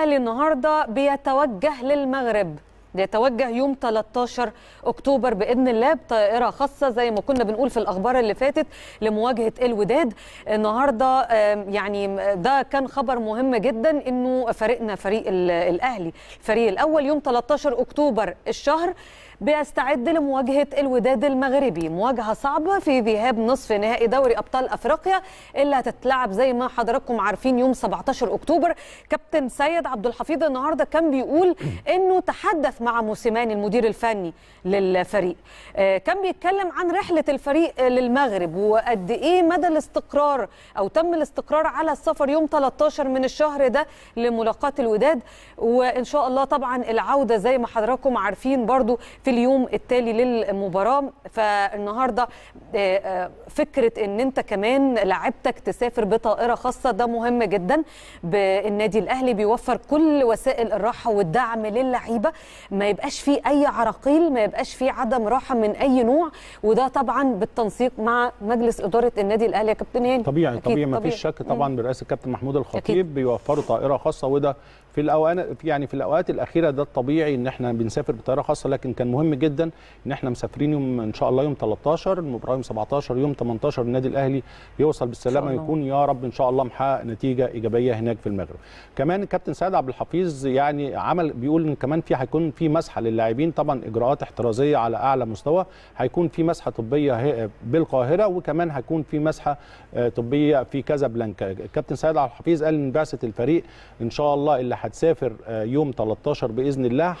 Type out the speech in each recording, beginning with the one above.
النهارده بيتوجه للمغرب يتوجه يوم 13 اكتوبر باذن الله بطائره خاصه زي ما كنا بنقول في الاخبار اللي فاتت لمواجهه الوداد النهارده يعني ده كان خبر مهم جدا انه فريقنا فريق الاهلي الفريق الاول يوم 13 اكتوبر الشهر بيستعد لمواجهة الوداد المغربي مواجهة صعبة في ذهاب نصف نهائي دوري أبطال أفريقيا اللي هتتلعب زي ما حضراتكم عارفين يوم 17 أكتوبر كابتن سيد عبد الحفيظ النهاردة كان بيقول أنه تحدث مع موسيماني المدير الفني للفريق آه، كان بيتكلم عن رحله الفريق للمغرب وقد ايه مدى الاستقرار او تم الاستقرار على السفر يوم 13 من الشهر ده لملاقاه الوداد وان شاء الله طبعا العوده زي ما حضراتكم عارفين برضو في اليوم التالي للمباراه فالنهارده آه، آه، فكره ان انت كمان لعبتك تسافر بطائره خاصه ده مهم جدا بالنادي الاهلي بيوفر كل وسائل الراحه والدعم للعيبه ما يبقاش فيه اي عراقيل ما يبقاش فيه عدم راحه من اي نوع وده طبعا بالتنسيق مع مجلس اداره النادي الاهلي يا كابتن هاني طبيعي طبيعي ما فيش شك طبعا برئاسه الكابتن محمود الخطيب بيوفروا طائره خاصه وده في الاوان يعني في الاوقات الاخيره ده الطبيعي ان احنا بنسافر بطائره خاصه لكن كان مهم جدا ان احنا مسافرين يوم ان شاء الله يوم 13 المباراه يوم 17 يوم 18 النادي الاهلي يوصل بالسلامه يكون يا رب ان شاء الله محقق نتيجه ايجابيه هناك في المغرب كمان الكابتن سعد عبد الحفيظ يعني عمل بيقول ان كمان في هيكون في مسحه للاعبين طبعا اجراءات احترازيه على اعلى مستوى هيكون في مسحه طبيه بالقاهره وكمان هيكون في مسحه آه، طبيه في كازابلانكا الكابتن سيد عبد الحفيظ قال ان بعثه الفريق ان شاء الله اللي هتسافر آه، يوم 13 باذن الله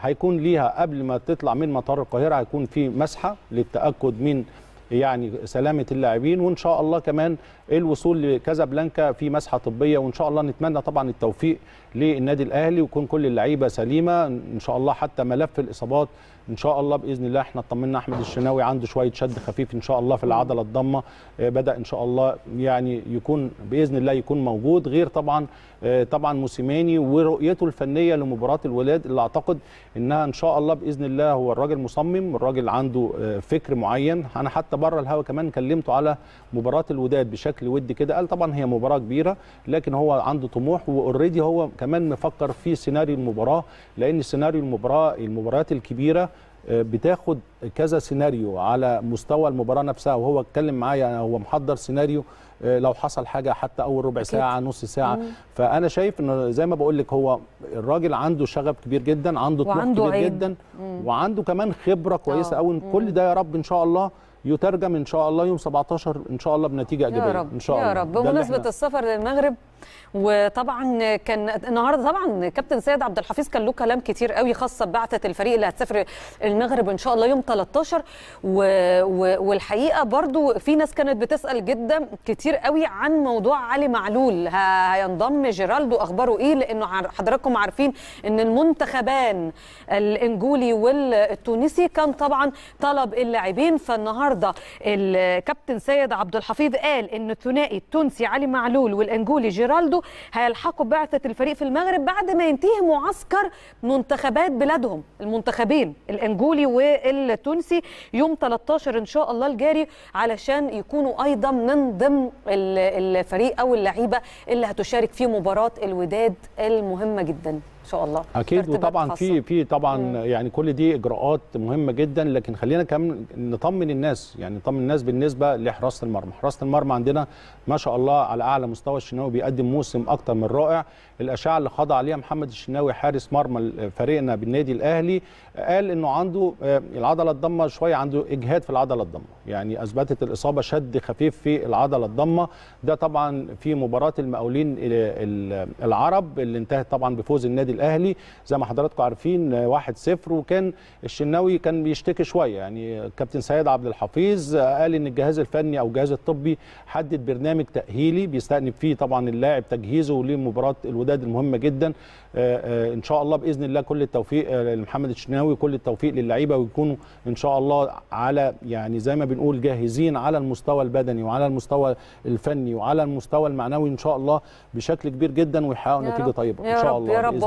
هيكون ليها قبل ما تطلع من مطار القاهره هيكون في مسحه للتاكد من يعني سلامه اللاعبين وان شاء الله كمان الوصول بلانكا في مسحه طبيه وان شاء الله نتمنى طبعا التوفيق للنادي الاهلي ويكون كل اللعيبه سليمه ان شاء الله حتى ملف الاصابات ان شاء الله باذن الله احنا اطمنا احمد الشناوي عنده شويه شد خفيف ان شاء الله في العضله الضمه آه، بدا ان شاء الله يعني يكون باذن الله يكون موجود غير طبعا آه، طبعا موسيماني ورؤيته الفنيه لمباراه الولاد اللي اعتقد انها ان شاء الله باذن الله هو الراجل مصمم الراجل عنده آه، فكر معين انا حتى بره الهوا كمان كلمته على مباراه الوداد بشكل ودي كده قال طبعا هي مباراه كبيره لكن هو عنده طموح واوريدي هو كمان مفكر في سيناريو المباراه لان سيناريو المباراه المباريات الكبيره بتاخد كذا سيناريو على مستوى المباراه نفسها وهو اتكلم معايا هو محضر سيناريو آه، لو حصل حاجه حتى اول ربع ساعه نص ساعه مم. فانا شايف ان زي ما بقول لك هو الراجل عنده شغف كبير جدا عنده طموح كبير عين. جدا مم. وعنده كمان خبره كويسه قوي آه. كل ده يا رب ان شاء الله يترجم ان شاء الله يوم 17 ان شاء الله بنتيجه ايجابيه ان شاء يا الله يا رب بمناسبه السفر للمغرب وطبعا كان النهارده طبعا كابتن سيد عبد الحفيظ كان له كلام كتير قوي خاصه ببعثه الفريق اللي هتسافر المغرب ان شاء الله يوم 13 و... و... والحقيقه برضو في ناس كانت بتسال جدا كتير قوي عن موضوع علي معلول ه... هينضم جيرالدو اخباره ايه لانه حضراتكم عارفين ان المنتخبان الانجولي والتونسي كان طبعا طلب اللاعبين فالنهارده الكابتن سيد عبد الحفيظ قال ان الثنائي التونسي علي معلول والانجولي جيرالدو جيرالدو هيلحقوا بعثة الفريق في المغرب بعد ما ينتهي معسكر منتخبات بلادهم المنتخبين الأنجولي والتونسي يوم 13 إن شاء الله الجاري علشان يكونوا أيضا من ضمن الفريق أو اللعيبة اللي هتشارك في مباراة الوداد المهمة جدا ان شاء الله اكيد وطبعا في في طبعا مم. يعني كل دي اجراءات مهمه جدا لكن خلينا كمان نطمن الناس يعني نطمن الناس بالنسبه لحراسه المرمى حراسه المرمى عندنا ما شاء الله على اعلى مستوى الشناوي بيقدم موسم اكتر من رائع الاشعه اللي خاض عليها محمد الشناوي حارس مرمى فريقنا بالنادي الاهلي قال انه عنده آه، العضله الضمه شويه عنده اجهاد في العضله الضمه يعني اثبتت الاصابه شد خفيف في العضله الضمه ده طبعا في مباراه المقاولين العرب اللي انتهت طبعا بفوز النادي الاهلي زي ما حضراتكم عارفين 1-0 وكان الشناوي كان بيشتكي شويه يعني كابتن سيد عبد الحفيظ قال ان الجهاز الفني او الجهاز الطبي حدد برنامج تاهيلي بيستأنف فيه طبعا اللاعب تجهيزه لمباراه الوداد المهمه جدا آه، آه، ان شاء الله باذن الله كل التوفيق آه، لمحمد الشناوي وكل التوفيق للعيبه ويكونوا ان شاء الله على يعني زي ما بنقول جاهزين على المستوى البدني وعلى المستوى الفني وعلى المستوى المعنوي ان شاء الله بشكل كبير جدا ويحققوا نتيجه طيبه ان شاء الله